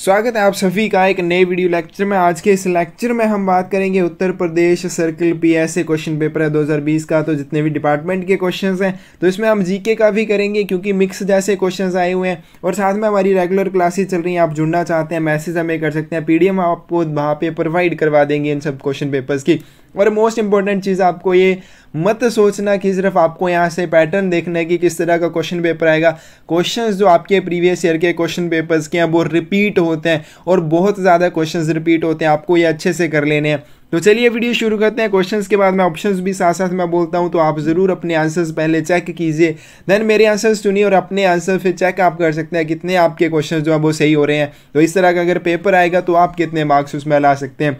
स्वागत है आप सभी का एक नए वीडियो लेक्चर में आज के इस लेक्चर में हम बात करेंगे Uttar Pradesh circle PSA question paper है 2020 का तो जितने भी डिपार्टमेंट के क्वेश्चंस हैं तो इसमें हम जीके का भी करेंगे क्योंकि मिक्स जैसे क्वेश्चंस आए हुए हैं और साथ में हमारी रेगुलर क्लासेस चल रही हैं आप जुड़ना चाहते हैं मैसेज हमें कर सकते हैं पी आपको वहाँ पर प्रोवाइड करवा देंगे इन सब क्वेश्चन पेपर्स की और मोस्ट इंपॉर्टेंट चीज़ आपको ये मत सोचना कि सिर्फ आपको यहाँ से पैटर्न देखना है कि किस तरह का क्वेश्चन पेपर आएगा क्वेश्चन जो आपके प्रीवियस ईयर के क्वेश्चन पेपर्स के हैं वो रिपीट होते हैं और बहुत ज़्यादा क्वेश्चन रिपीट होते हैं आपको ये अच्छे से कर लेने हैं तो चलिए वीडियो शुरू करते हैं क्वेश्चंस के बाद मैं ऑप्शंस भी साथ साथ मैं बोलता हूं तो आप ज़रूर अपने आंसर्स पहले चेक कीजिए देन मेरे आंसर्स सुनिए और अपने आंसर फिर चेक आप कर सकते हैं कितने आपके क्वेश्चंस जो है वो सही हो रहे हैं तो इस तरह का अगर पेपर आएगा तो आप कितने मार्क्स उसमें ला सकते हैं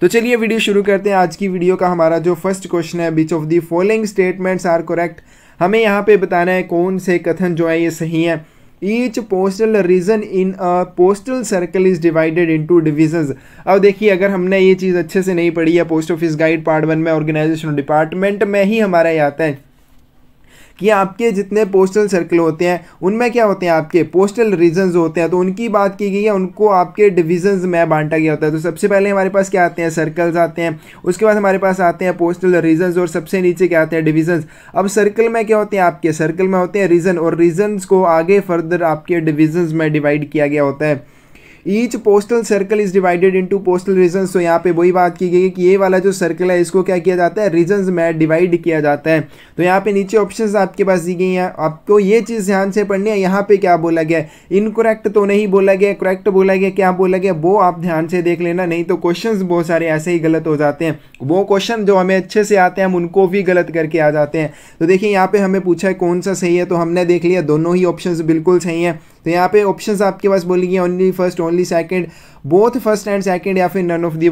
तो चलिए वीडियो शुरू करते हैं आज की वीडियो का हमारा जो फर्स्ट क्वेश्चन है which of the following statements are correct हमें यहाँ पे बताना है कौन से कथन जो है ये सही है each postal region in a postal circle is divided into divisions अब देखिए अगर हमने ये चीज़ अच्छे से नहीं पढ़ी है post office guide part one में ऑर्गेनाइजेशन डिपार्टमेंट में ही हमारा ये आता है कि आपके जितने पोस्टल सर्कल होते हैं उनमें क्या होते हैं आपके पोस्टल रीजन होते हैं तो उनकी बात की गई है उनको आपके डिविजन्स में बांटा गया होता है तो सबसे पहले हमारे पास क्या आते हैं सर्कल्स आते हैं उसके बाद हमारे पास आते हैं पोस्टल रीजन्स और सबसे नीचे क्या आते हैं डिविजन्स अब सर्कल में क्या होते हैं आपके सर्कल में होते हैं रीजन और रीजन्स को आगे फर्दर आपके डिविजन्स में डिवाइड किया गया होता है each postal circle is divided to postal region तो यहाँ पे वही बात की गई है कि ये वाला जो सर्कल है इसको क्या किया जाता है रीजन में डिवाइड किया जाता है तो यहाँ पे नीचे ऑप्शन आपके पास दी गई हैं आपको ये चीज़ ध्यान से पढ़नी है यहाँ पे क्या बोला गया इनकोरेक्ट तो नहीं बोला गया करेक्ट बोला गया क्या बोला गया वो आप ध्यान से देख लेना नहीं तो क्वेश्चन बहुत सारे ऐसे ही गलत हो जाते हैं वो क्वेश्चन जो हमें अच्छे से आते हैं हम उनको भी गलत करके आ जाते हैं तो देखिए यहाँ पे हमें पूछा है कौन सा सही है तो हमने देख लिया दोनों ही ऑप्शन बिल्कुल सही हैं तो यहाँ पे ऑप्शंस आपके पास बोलेंगे only first only second both first and second या फिर none of the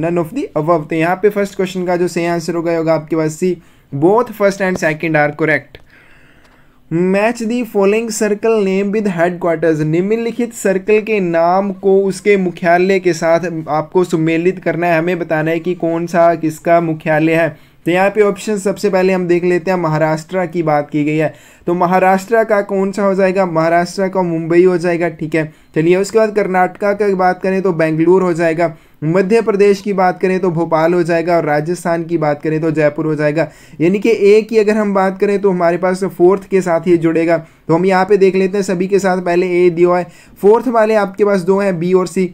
none of the above तो यहाँ पे फर्स्ट क्वेश्चन का जो सही आंसर होगा होगा आपके पास C both first and second are correct match the following circle name with headquarters निम्नलिखित सर्कल के नाम को उसके मुख्यालय के साथ आपको सम्मिलित करना है हमें बताना है कि कौन सा किसका मुख्यालय है तो यहाँ पे ऑप्शन सबसे पहले हम देख लेते हैं महाराष्ट्र की बात की गई है तो महाराष्ट्र का कौन सा हो जाएगा महाराष्ट्र का मुंबई हो जाएगा ठीक है चलिए उसके बाद कर्नाटका की बात करें तो बेंगलुरु हो जाएगा मध्य प्रदेश की बात करें तो भोपाल हो जाएगा और राजस्थान की बात करें तो जयपुर हो जाएगा यानी कि ए की अगर हम बात करें तो हमारे पास फोर्थ के साथ ही जुड़ेगा तो हम यहाँ पे देख लेते हैं सभी के साथ पहले ए दिया है फोर्थ वाले आपके पास दो हैं बी और सी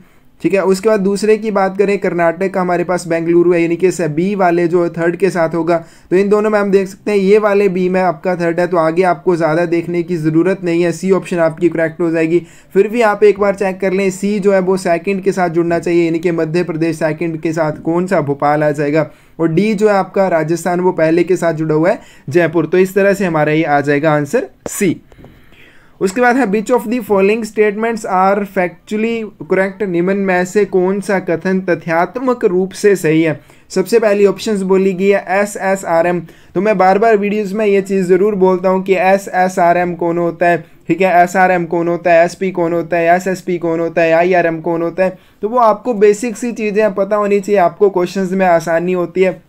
ठीक है उसके बाद दूसरे की बात करें कर्नाटक का हमारे पास बेंगलुरु है यानी कि बी वाले जो थर्ड के साथ होगा तो इन दोनों में हम देख सकते हैं ये वाले बी में आपका थर्ड है तो आगे आपको ज़्यादा देखने की ज़रूरत नहीं है सी ऑप्शन आपकी करेक्ट हो जाएगी फिर भी आप एक बार चेक कर लें सी जो है वो सेकेंड के साथ जुड़ना चाहिए यानी कि मध्य प्रदेश सेकेंड के साथ कौन सा भोपाल आ जाएगा और डी जो है आपका राजस्थान वो पहले के साथ जुड़ा हुआ है जयपुर तो इस तरह से हमारा ये आ जाएगा आंसर सी उसके बाद है which of the following statements are factually correct निम्न में से कौन सा कथन तथ्यात्मक रूप से सही है सबसे पहली ऑप्शंस बोली गई है एस एस आर एम तो मैं बार बार वीडियोस में ये चीज़ ज़रूर बोलता हूँ कि एस एस आर एम कौन होता है ठीक है एस आर एम कौन होता है एस पी कौन होता है एस एस पी कौन होता है आई आर एम कौन होता है तो वो आपको बेसिक सी चीज़ें पता होनी चाहिए आपको क्वेश्चन में आसानी होती है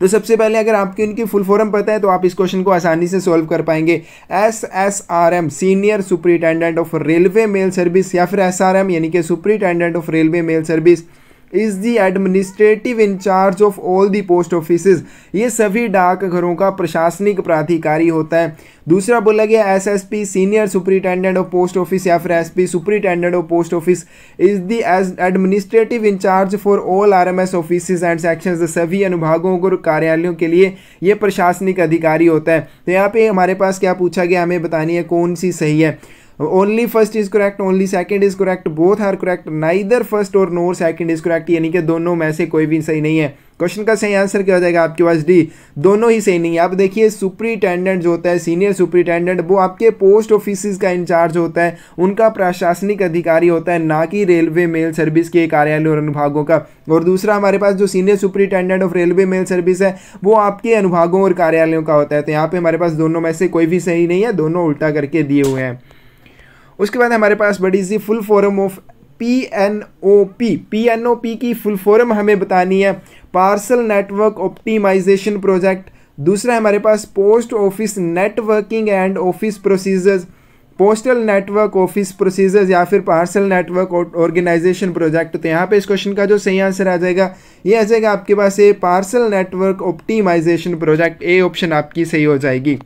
तो सबसे पहले अगर आपकी इनकी फुल फॉर्म पता है तो आप इस क्वेश्चन को आसानी से सॉल्व कर पाएंगे S S R M senior superintendent of railway mail service या फिर एस आर एम यानी कि superintendent of railway mail service is the administrative incharge of all the post office ये सभी डाकघरों का प्रशासनिक प्राधिकारी होता है दूसरा बोला गया SSP senior superintendent of post office या फिर SP superintendent of post office is the administrative incharge for all RMS offices and sections सभी अनुभागों और कार्यालयों के लिए ये प्रशासनिक अधिकारी होता है तो यहाँ पे हमारे पास क्या पूछा गया हमें बतानी है कौन सी सही है only first is correct only second is correct both are correct neither first और नोर सेकंड इज करेक्ट यानी कि दोनों में से कोई भी सही नहीं है क्वेश्चन का सही आंसर क्या हो जाएगा आपके पास डी दोनों ही सही नहीं है आप देखिए सुपरिटेंडेंट जो होता है सीनियर सुपरिटेंडेंट वो आपके पोस्ट ऑफिस का इंचार्ज होता है उनका प्रशासनिक अधिकारी होता है ना कि रेलवे मेल सर्विस के कार्यालय और अनुभागों का और दूसरा हमारे पास जो senior superintendent of railway mail service है वो आपके अनुभागों और कार्यालयों का होता है तो यहाँ पे हमारे पास दोनों में से कोई भी सही नहीं है दोनों उल्टा करके दिए हुए हैं उसके बाद हमारे पास बड़ी सी full form of P N O P P N O P की फुल फॉरम हमें बतानी है पार्सल नेटवर्क ऑप्टिमाइजेशन प्रोजेक्ट दूसरा हमारे पास post office networking and office procedures postal network office procedures या फिर पार्सल नेटवर्क ऑर्गेनाइजेशन प्रोजेक्ट तो यहाँ पे इस क्वेश्चन का जो सही आंसर आ जाएगा ये आ जाएगा आपके पास ये parcel network optimisation project A option आपकी सही हो जाएगी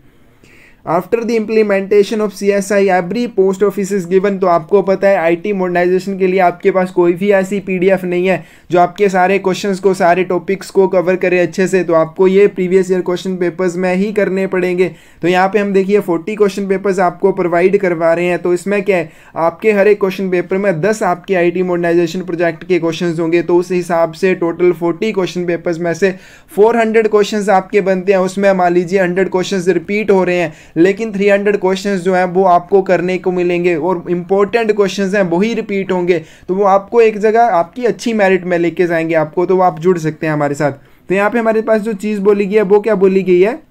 after the implementation of C S I every post office is given तो आपको पता है आई टी मॉडर्नाइजेशन के लिए आपके पास कोई भी ऐसी पी डी एफ नहीं है जो आपके सारे क्वेश्चन को सारे टॉपिक्स को कवर करे अच्छे से तो आपको ये प्रीवियस ईयर क्वेश्चन पेपर्स में ही करने पड़ेंगे तो यहाँ पे हम देखिए फोर्टी क्वेश्चन पेपर्स आपको प्रोवाइड करवा रहे हैं तो इसमें क्या है आपके हर एक क्वेश्चन पेपर में दस आपके आई टी मॉडर्नाइजेशन प्रोजेक्ट के क्वेश्चन होंगे तो उस हिसाब से टोटल फोर्टी क्वेश्चन पेपर्स में से फोर हंड्रेड क्वेश्चन आपके बनते हैं उसमें मान लीजिए हंड्रेड क्वेश्चन रिपीट हो रहे हैं लेकिन 300 क्वेश्चन जो हैं वो आपको करने को मिलेंगे और इंपॉर्टेंट क्वेश्चन हैं वही रिपीट होंगे तो वो आपको एक जगह आपकी अच्छी मेरिट में लेके जाएंगे आपको तो वो आप जुड़ सकते हैं हमारे साथ तो यहाँ पे हमारे पास जो चीज़ बोली गई है वो क्या बोली गई है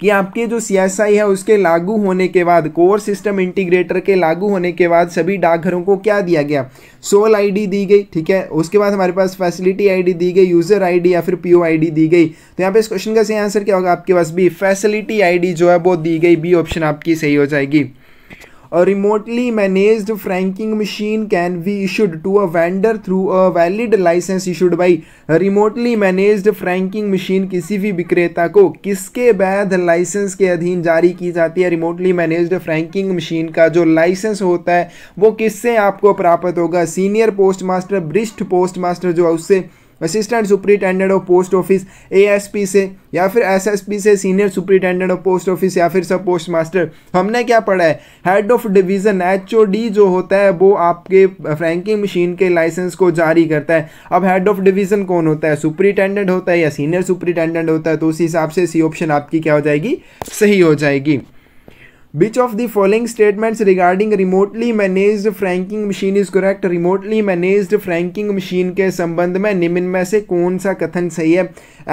कि आपके जो सी है उसके लागू होने के बाद कोर सिस्टम इंटीग्रेटर के लागू होने के बाद सभी डाकघरों को क्या दिया गया सोल आईडी दी गई ठीक है उसके बाद हमारे पास फैसिलिटी आईडी दी गई यूज़र आईडी या फिर पीओ आईडी दी गई तो यहाँ पे इस क्वेश्चन का सही आंसर क्या होगा आपके पास भी फैसिलिटी आईडी जो है वो दी गई बी ऑप्शन आपकी सही हो जाएगी A remotely managed franking machine can be issued to a vendor through a valid license issued by remotely managed franking machine किसी भी विक्रेता को किसके वैध लाइसेंस के अधीन जारी की जाती है remotely managed franking machine का जो लाइसेंस होता है वो किससे आपको प्राप्त होगा सीनियर पोस्ट मास्टर वरिष्ठ पोस्ट मास्टर जो है उससे assistant superintendent of post office A से या फिर एसएसपी से senior superintendent of post office या फिर सब पोस्ट मास्टर हमने क्या पढ़ा है हेड ऑफ डिवीज़न एच जो होता है वो आपके फ्रैंकिंग मशीन के लाइसेंस को जारी करता है अब हेड ऑफ डिवीज़न कौन होता है सुपरिटेंडेंट होता है या सीनियर सुपरिटेंडेंट होता है तो उस हिसाब से सी ऑप्शन आपकी क्या हो जाएगी सही हो जाएगी Which of the following statements regarding remotely managed franking machine is correct? Remotely managed franking machine के संबंध में निम्न में से कौन सा कथन सही है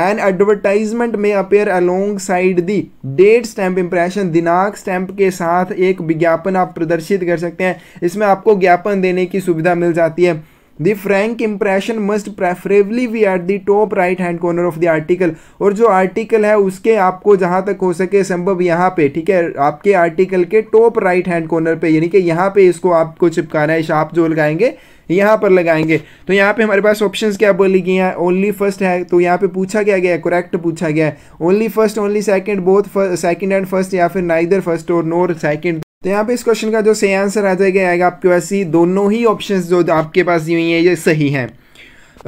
An advertisement में appear alongside the date stamp impression, दिनांक स्टैम्प के साथ एक विज्ञापन आप प्रदर्शित कर सकते हैं इसमें आपको ज्ञापन देने की सुविधा मिल जाती है the frank impression must preferably be at the top right hand corner of the article और जो आर्टिकल है उसके आपको जहाँ तक हो सके संभव यहाँ पे ठीक है आपके आर्टिकल के टॉप राइट हैंड कॉर्नर पे यानी कि यहाँ पे इसको आपको चिपकाना है शाप जो लगाएंगे यहाँ पर लगाएंगे तो यहाँ पे हमारे पास ऑप्शंस क्या बोली गई हैं ओनली फर्स्ट है तो यहाँ पे पूछा क्या गया है करेक्ट पूछा गया है only first only second both second and first या फिर नाइदर फर्स्ट और नोर सेकंड तो यहाँ पे इस क्वेश्चन का जो सही आंसर आ जाएगा आएगा आपके पास ये दोनों ही ऑप्शन जो आपके पास ये हैं ये सही हैं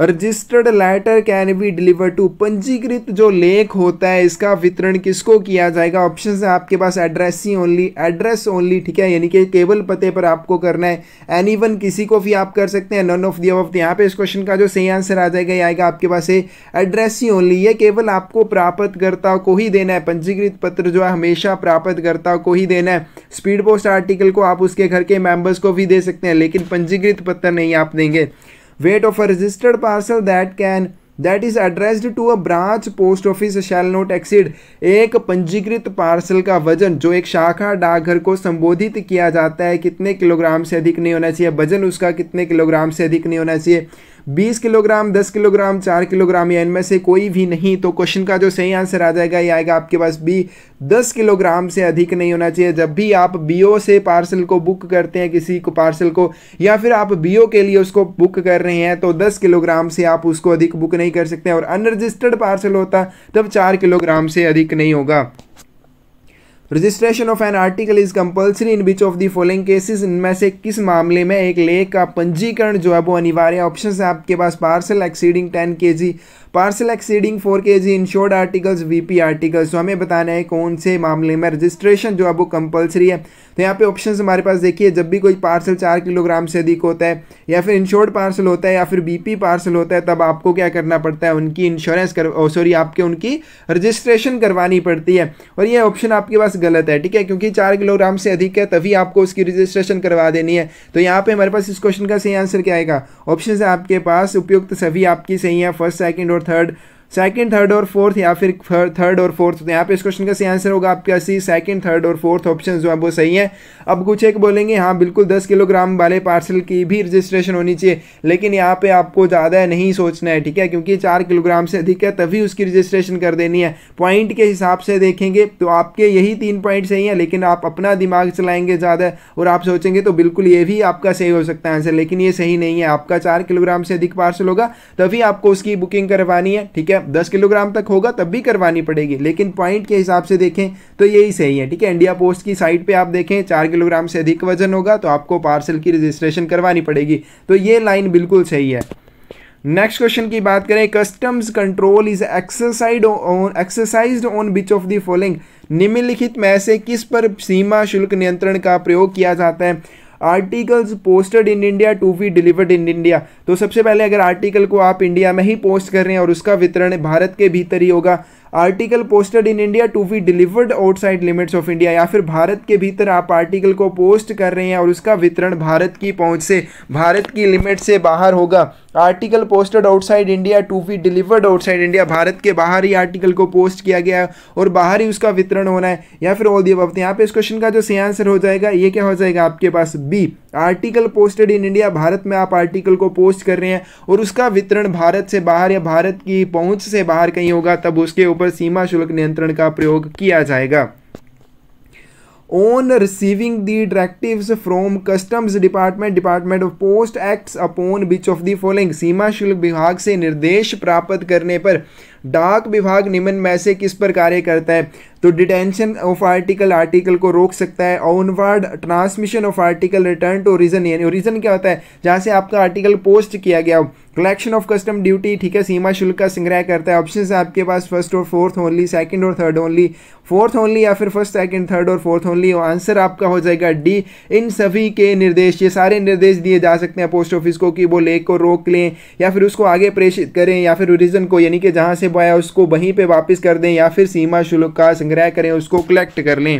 registered letter can be deliver to पंजीकृत जो लेख होता है इसका वितरण किसको किया जाएगा ऑप्शन है आपके पास एड्रेस ही ओनली एड्रेस ओनली ठीक है यानी कि केवल पते पर आपको करना है एनी वन किसी को भी आप कर सकते हैं नन ऑफ दी ऑफ यहाँ पे इस क्वेश्चन का जो सही आंसर आ जाएगा आएगा आपके पास एड्रेस ही ओनली ये केवल आपको प्राप्तकर्ता को ही देना है पंजीकृत पत्र जो है हमेशा प्राप्तकर्ता को ही देना है स्पीड पोस्ट आर्टिकल को आप उसके घर के मेंबर्स को भी दे सकते हैं लेकिन पंजीकृत पत्र नहीं आप देंगे weight of a registered parcel that can that is addressed to a branch post office shall not exceed एक पंजीकृत पार्सल का वजन जो एक शाखा डाकघर को संबोधित किया जाता है कितने किलोग्राम से अधिक नहीं होना चाहिए वजन उसका कितने किलोग्राम से अधिक नहीं होना चाहिए बीस किलोग्राम दस किलोग्राम चार किलोग्राम या इनमें से कोई भी नहीं तो क्वेश्चन का जो सही आंसर आ जाएगा ये आएगा आपके पास बी दस किलोग्राम से अधिक नहीं होना चाहिए जब भी आप बीओ से पार्सल को बुक करते हैं किसी को पार्सल को या फिर आप बीओ के लिए उसको बुक कर रहे हैं तो दस किलोग्राम से आप उसको अधिक बुक नहीं कर सकते और अनरजिस्टर्ड पार्सल होता तब चार किलोग्राम से अधिक नहीं होगा registration of an article is compulsory in which of the following cases इनमें से किस मामले में एक लेख का पंजीकरण जो है वो अनिवार्य ऑप्शन है आपके पास पार्सल एक्सीडिंग टेन के जी parcel exceeding four K G insured articles V P articles तो हमें बताना है कौन से मामले में रजिस्ट्रेशन जो है वो कंपलसरी है तो यहाँ पे ऑप्शन हमारे पास देखिए जब भी कोई पार्सल चार किलोग्राम से अधिक होता है या फिर इंश्योर्ड पार्सल होता है या फिर बी पी पार्सल होता है तब आपको क्या करना पड़ता है उनकी इंश्योरेंस कर सॉरी oh, आपके उनकी रजिस्ट्रेशन करवानी पड़ती है और ये ऑप्शन आपके पास गलत है ठीक है क्योंकि चार किलोग्राम से अधिक है तभी आपको उसकी रजिस्ट्रेशन करवा देनी है तो यहाँ पे हमारे पास इस क्वेश्चन का सही आंसर क्या आएगा ऑप्शन है आपके पास उपयुक्त सभी आपकी सही है फर्स्ट सेकेंड और थर्ड सेकंड थर्ड और फोर्थ या फिर थर्ड और फोर्थ तो यहाँ पे इस क्वेश्चन का सही आंसर होगा आपका सी सेकंड थर्ड और फोर्थ ऑप्शन जो है वो सही है अब कुछ एक बोलेंगे हाँ बिल्कुल दस किलोग्राम वाले पार्सल की भी रजिस्ट्रेशन होनी चाहिए लेकिन यहाँ पे आपको ज़्यादा नहीं सोचना है ठीक है क्योंकि चार किलोग्राम से अधिक है तभी उसकी रजिस्ट्रेशन कर देनी है पॉइंट के हिसाब से देखेंगे तो आपके यही तीन पॉइंट सही हैं लेकिन आप अपना दिमाग चलाएंगे ज़्यादा और आप सोचेंगे तो बिल्कुल ये भी आपका सही हो सकता है आंसर लेकिन ये सही नहीं है आपका चार किलोग्राम से अधिक पार्सल होगा तभी आपको उसकी बुकिंग करवानी है ठीक है दस किलोग्राम तक होगा तब भी करवानी पड़ेगी लेकिन पॉइंट के हिसाब से देखें तो यही सही है ठीक है इंडिया पोस्ट की साइट पे आप देखें चार किलोग्राम से अधिक वजन होगा तो आपको पार्सल की रजिस्ट्रेशन करवानी पड़ेगी तो ये लाइन बिल्कुल सही है नेक्स्ट क्वेश्चन की बात करें customs control is exercised on exercise on which of the following निम्नलिखित में से किस पर सीमा शुल्क नियंत्रण का प्रयोग किया जाता है articles posted in India to be delivered in India तो सबसे पहले अगर आर्टिकल को आप इंडिया में ही पोस्ट कर रहे हैं और उसका वितरण भारत के भीतर ही होगा article posted in India to be delivered outside limits of India या फिर भारत के भीतर आप आर्टिकल को पोस्ट कर रहे हैं और उसका वितरण भारत की पहुंच से भारत की लिमिट से बाहर होगा article posted outside India to be delivered outside India Bharat के बाहर ही आर्टिकल को पोस्ट किया गया और बाहर ही उसका वितरण होना है या फिर ऑल दिए बाबत यहाँ पे इस क्वेश्चन का जो सही आंसर हो जाएगा ये क्या हो जाएगा आपके पास B article posted in India Bharat में आप आर्टिकल को पोस्ट कर रहे हैं और उसका वितरण भारत से बाहर या भारत की पहुँच से बाहर कहीं होगा तब उसके ऊपर पर सीमा शुल्क नियंत्रण का प्रयोग किया जाएगा on receiving the directives from customs department department of post act upon which of the following सीमा शुल्क विभाग से निर्देश प्राप्त करने पर डाक विभाग निम्न में से किस पर कार्य करता है तो डिटेंशन ऑफ आर्टिकल आर्टिकल को रोक सकता है onward transmission of article return to reason यानी रीजन क्या होता है जहाँ से आपका आर्टिकल पोस्ट किया गया हो कलेक्शन ऑफ कस्टम ड्यूटी ठीक है सीमा शुल्क का संग्रह करता है ऑप्शन आपके पास फर्स्ट और फोर्थ ओनली सेकेंड और थर्ड ओनली फोर्थ ओनली या फिर फर्स्ट सेकेंड थर्ड और फोर्थ ओनली आंसर आपका हो जाएगा डी इन सभी के निर्देश ये सारे निर्देश दिए जा सकते हैं पोस्ट ऑफिस को कि वो लेख को रोक लें या फिर उसको आगे प्रेषित करें या फिर रीजन को यानी कि जहाँ से पाया उसको वहीं पे वापस कर दें या फिर सीमा शुल्क का संग्रह करें उसको कलेक्ट कर लें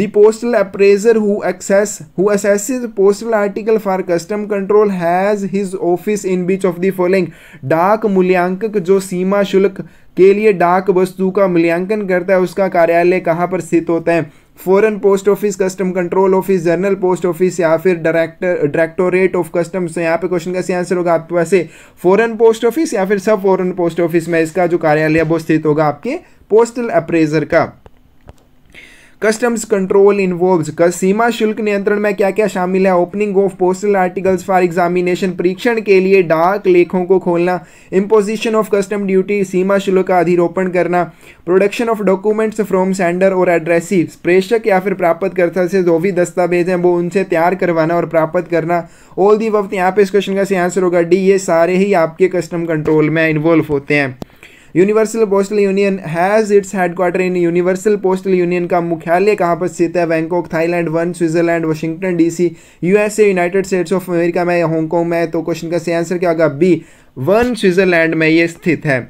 the postal appraiser who access who assess postal article for custom control has his office in which of the following डाक मूल्यांकक जो सीमा शुल्क के लिए डाक वस्तु का मूल्यांकन करता है उसका कार्यालय कहाँ पर स्थित होता है foreign post office custom control office general post office या फिर डायरेक्टर डायरेक्टोरेट ऑफ कस्टम्स यहाँ पे क्वेश्चन का आंसर होगा आपके पास फॉरन पोस्ट ऑफिस या फिर सब फॉरन पोस्ट ऑफिस में इसका जो कार्यालय वो स्थित होगा आपके पोस्टल अप्रेजर का कस्टम्स कंट्रोल इन्वॉल्व सीमा शुल्क नियंत्रण में क्या क्या शामिल है opening of postal articles for examination परीक्षण के लिए डाक लेखों को खोलना इम्पोजिशन ऑफ कस्टम ड्यूटी सीमा शुल्क का अधिरोपण करना production of documents from sender और एड्रेसिव प्रेषक या फिर प्राप्तकर्ता से जो भी दस्तावेज हैं वो उनसे तैयार करवाना और प्राप्त करना ऑल दी वक्त यहाँ पे इस क्वेश्चन का से आंसर होगा डी ये सारे ही आपके कस्टम कंट्रोल में इन्वॉल्व होते हैं universal postal union has its headquarter in universal postal union का मुख्यालय कहाँ पर स्थित है बैंकॉक थाईलैंड वन Switzerland Washington DC USA United States of America में हांगकॉन्ग में तो क्वेश्चन का सही आंसर क्या होगा बी वन स्विट्जरलैंड में ये स्थित है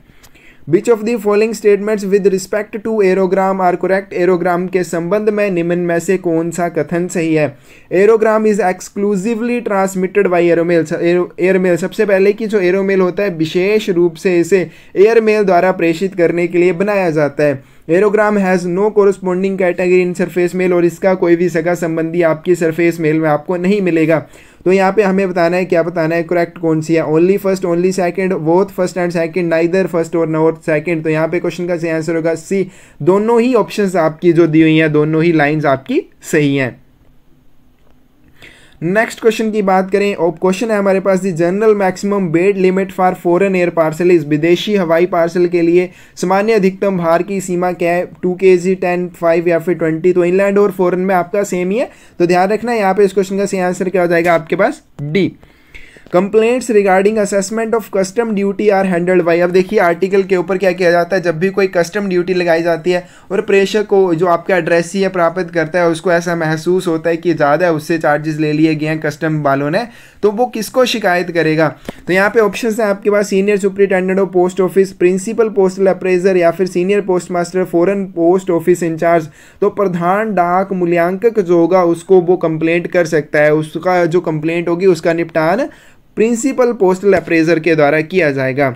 which of the following statements with respect to aerogramme are correct aerogramme के संबंध में निम्न में से कौन सा कथन सही है aerogramme is exclusively transmitted by aeromail airmail सबसे पहले कि जो एरोमेल होता है विशेष रूप से इसे एयरमेल द्वारा प्रेषित करने के लिए बनाया जाता है aerogramme has no corresponding category in surface mail और इसका कोई भी सगा संबंधी आपकी सरफेस मेल में आपको नहीं मिलेगा तो यहाँ पे हमें बताना है क्या बताना है करेक्ट कौन सी है only first only second both first and second neither first और नोट सेकंड तो यहाँ पे क्वेश्चन का सही आंसर होगा सी दोनों ही ऑप्शंस आपकी जो दी हुई हैं दोनों ही लाइंस आपकी सही हैं नेक्स्ट क्वेश्चन की बात करें और क्वेश्चन है हमारे पास the general maximum bed limit for foreign air parcel इस विदेशी हवाई पार्सल के लिए सामान्य अधिकतम भार की सीमा क्या है to K ji ten five या फिर ट्वेंटी तो इनलैंड और फॉरेन में आपका सेम ही है तो ध्यान रखना यहाँ पे इस क्वेश्चन का सही आंसर क्या हो जाएगा आपके पास the complaints regarding assessment of custom duty are handled by अब देखिए आर्टिकल के ऊपर क्या किया जाता है जब भी कोई कस्टम ड्यूटी लगाई जाती है और प्रेषक को जो आपका एड्रेस ही है प्राप्त करता है उसको ऐसा महसूस होता है कि ज़्यादा उससे चार्जेस ले लिए गए हैं कस्टम वालों ने तो वो किसको शिकायत करेगा तो यहाँ पे ऑप्शन है आपके पास senior superintendent of post office principal postal appraiser या फिर senior post master foreign post office incharge तो प्रधान डाक मूल्यांकक जो होगा उसको वो कंप्लेंट कर सकता है उसका जो कंप्लेंट होगी उसका निपटान प्रिंसिपल पोस्टल अप्रेजर के द्वारा किया जाएगा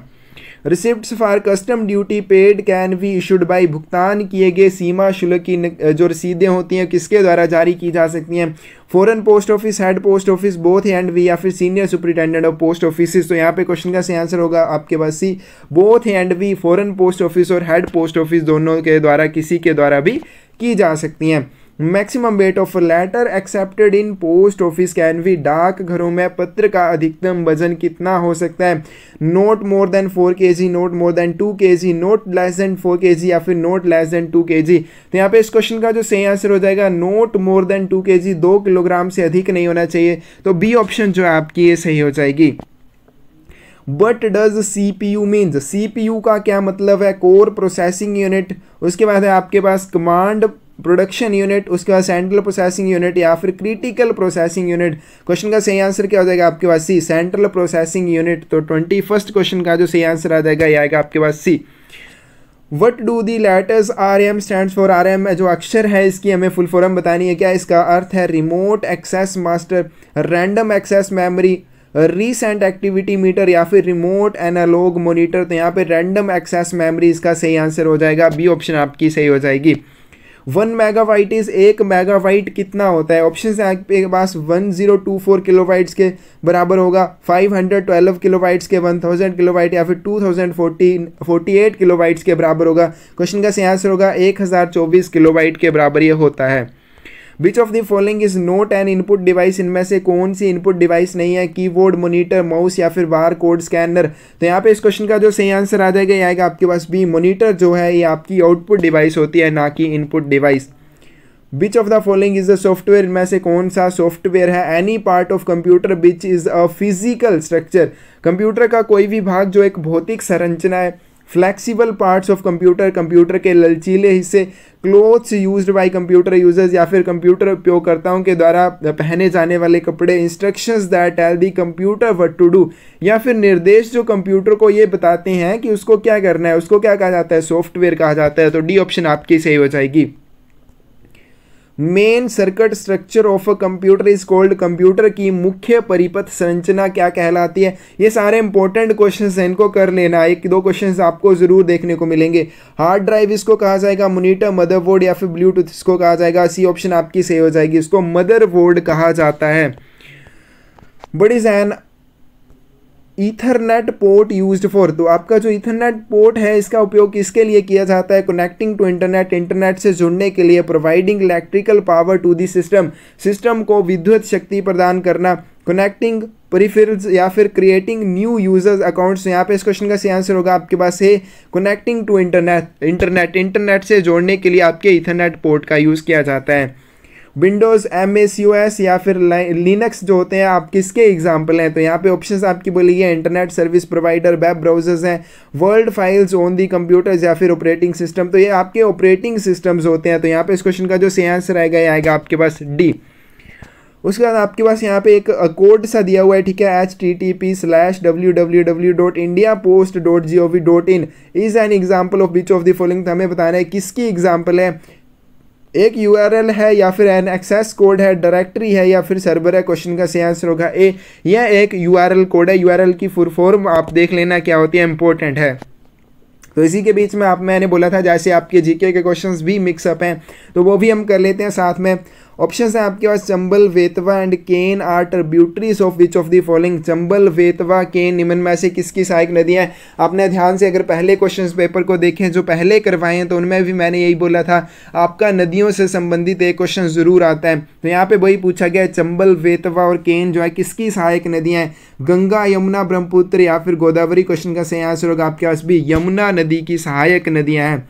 receipt for custom duty paid can be issued by भुगतान किए गए सीमा शुल्क की जो रसीदें होती हैं किसके द्वारा जारी की जा सकती हैं foreign post office head post office both and B या फिर senior superintendent of post office तो यहाँ पे क्वेश्चन का सही आंसर होगा आपके पास C both and B foreign post office और हेड पोस्ट ऑफिस दोनों के द्वारा किसी के द्वारा भी की जा सकती हैं maximum weight of letter accepted in post office can be डाक घरों में पत्र का अधिकतम वजन कितना हो सकता है note more than four K G not more than two K G not less than four K G या फिर note less then two K जी तो यहाँ पे इस क्वेश्चन का जो सही आंसर हो जाएगा note more than two K जी दो किलोग्राम से अधिक नहीं होना चाहिए तो बी ऑप्शन जो है आपकी ये सही हो जाएगी but does C P U means C P U का क्या मतलब है कोर प्रोसेसिंग यूनिट उसके बाद है आपके पास कमांड प्रोडक्शन यूनिट उसके बाद सेंट्रल प्रोसेसिंग यूनिट या फिर क्रिटिकल प्रोसेसिंग यूनिट क्वेश्चन का सही आंसर क्या हो जाएगा आपके पास सी सेंट्रल प्रोसेसिंग यूनिट तो ट्वेंटी फर्स्ट क्वेश्चन का जो सही आंसर आ जाएगा यह आएगा आपके पास C what do the letters R M stand for R M जो अक्षर है इसकी हमें फुल फॉर्म बतानी है क्या इसका अर्थ है remote access master random access memory recent activity meter या फिर रिमोट एनालॉग मोनिटर तो यहाँ पर रैंडम एक्सेस मेमरी इसका सही आंसर हो जाएगा बी ऑप्शन आपकी सही हो जाएगी वन मेगावाइट इज एक मेगावाइट कितना होता है ऑप्शन आपके पास one zero two four bytes के बराबर होगा five hundred twelve kilo bytes के वन थाउजेंड किलो वाइट या फिर two thousand fourteen forty eight kilo bytes के बराबर होगा क्वेश्चन का सही आंसर होगा एक हज़ार चौबीस किलो वाइट के बराबर ये होता है which of the following is not an input device इनमें से कौन सी इनपुट डिवाइस नहीं है कीबोर्ड मोनीटर माउस या फिर बार कोड स्कैनर तो यहाँ पे इस क्वेश्चन का जो सही आंसर आ जाएगा यह आएगा आपके पास बी मोनीटर जो है ये आपकी आउटपुट डिवाइस होती है ना कि input device which of the following is a software इनमें से कौन सा सॉफ्टवेयर है any part of computer which is a physical structure computer का कोई भी भाग जो एक भौतिक संरचना है flexible parts of computer computer के ललचीले हिस्से clothes use by computer users या फिर कंप्यूटर उपयोगकर्ताओं के द्वारा पहने जाने वाले कपड़े instructions that tell the computer what to do या फिर निर्देश जो कंप्यूटर को ये बताते हैं कि उसको क्या करना है उसको क्या कहा जाता है सॉफ्टवेयर कहा जाता है तो डी ऑप्शन आपकी सही हो जाएगी main circuit structure of a computer is called computer की मुख्य परिपथ संरचना क्या कहलाती है ये सारे इंपॉर्टेंट क्वेश्चन हैं इनको कर लेना एक दो क्वेश्चन आपको जरूर देखने को मिलेंगे हार्ड ड्राइव इसको कहा जाएगा मोनिटर मदरबोर्ड या फिर ब्लूटूथ इसको कहा जाएगा सी ऑप्शन आपकी सही हो जाएगी इसको मदरबोर्ड कहा जाता है बड़ी जैन ईथरनेट पोर्ट यूज्ड फॉर तो आपका जो ईथरनेट पोर्ट है इसका उपयोग किसके लिए किया जाता है कनेक्टिंग टू इंटरनेट इंटरनेट से जुड़ने के लिए providing electrical power to the system system को विद्युत शक्ति प्रदान करना कनेक्टिंग परिफिरल्स या फिर क्रिएटिंग न्यू यूजर्स अकाउंट्स यहाँ पे इस क्वेश्चन का सही आंसर होगा आपके पास है connecting to internet internet internet से जोड़ने के लिए आपके इथरनेट पोर्ट का यूज़ किया जाता है Windows M S U S या फिर लिनक्स जो होते हैं आप किसके एग्जाम्पल हैं तो यहाँ पे ऑप्शंस आपकी बोली है internet service provider web browsers हैं world files on the computers या फिर ऑपरेटिंग सिस्टम तो ये आपके ऑपरेटिंग सिस्टम्स होते हैं तो यहाँ पे इस क्वेश्चन का जो सही आंसर आएगा ये आएगा आपके पास डी उसके बाद आपके पास यहाँ पे एक कोड सा दिया हुआ है ठीक है H T T P slash W W W dot India post dot G O V dot in is an example of which of the following हमें बताना है किसकी एग्जाम्पल है एक यू है या फिर एन एक्सेस कोड है डायरेक्टरी है या फिर सर्वर है क्वेश्चन का सही आंसर होगा ए यह एक यू कोड है यू की फुल फॉर्म आप देख लेना क्या होती है इंपॉर्टेंट है तो इसी के बीच में आप मैंने बोला था जैसे आपके जीके के क्वेश्चंस भी मिक्सअप हैं तो वो भी हम कर लेते हैं साथ में ऑप्शन है आपके पास Chambal Betwa and Ken are tributaries of which of the following Chambal Betwa Ken निमन में से किसकी सहायक नदियाँ हैं आपने ध्यान से अगर पहले क्वेश्चन पेपर को देखें जो पहले करवाए हैं तो उनमें भी मैंने यही बोला था आपका नदियों से संबंधित एक क्वेश्चन ज़रूर आता है तो यहाँ पर वही पूछा गया है चंबल वेतवा और केन जो है किसकी सहायक नदियाँ हैं गंगा यमुना ब्रह्मपुत्र या फिर गोदावरी क्वेश्चन का सही आंसर होगा आपके पास भी यमुना नदी की सहायक नदियाँ हैं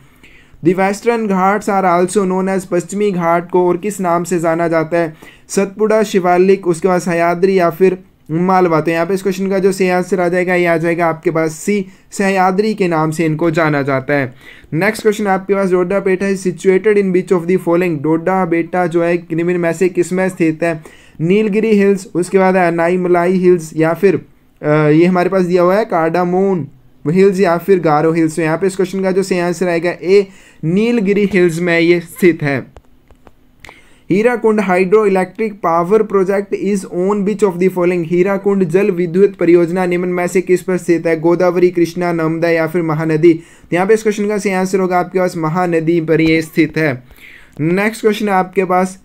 the Western Ghats are also known as पश्चिमी घाट को और किस नाम से जाना जाता है सतपुड़ा शिवालिक उसके बाद सह्याद्री या फिर मालवा तो यहाँ पे इस क्वेश्चन का जो सही आंसर आ जाएगा ये आ जाएगा आपके पास सी सह्याद्री के नाम से इनको जाना जाता है नेक्स्ट क्वेश्चन आपके पास Doda Betta is situated in which of the following Doda Betta जो है निम्न में से किस में स्थित है नीलगिरी हिल्स उसके बाद है मलाई हिल्स या फिर आ, ये हमारे पास दिया हुआ है कार्डामोन हिल्स या फिर गारो हिल्स तो यहाँ पे इस क्वेश्चन का जो सही आंसर आएगा ए नीलगिरी हिल्स में ये स्थित है Hirakud hydro electric power project is on which of the following Hirakud जल विद्युत परियोजना निम्न में से किस पर स्थित है गोदावरी कृष्णा नर्मदा या फिर महानदी तो यहाँ पे इस क्वेश्चन का सही आंसर होगा आपके पास महानदी पर ये स्थित है नेक्स्ट क्वेश्चन है आपके पास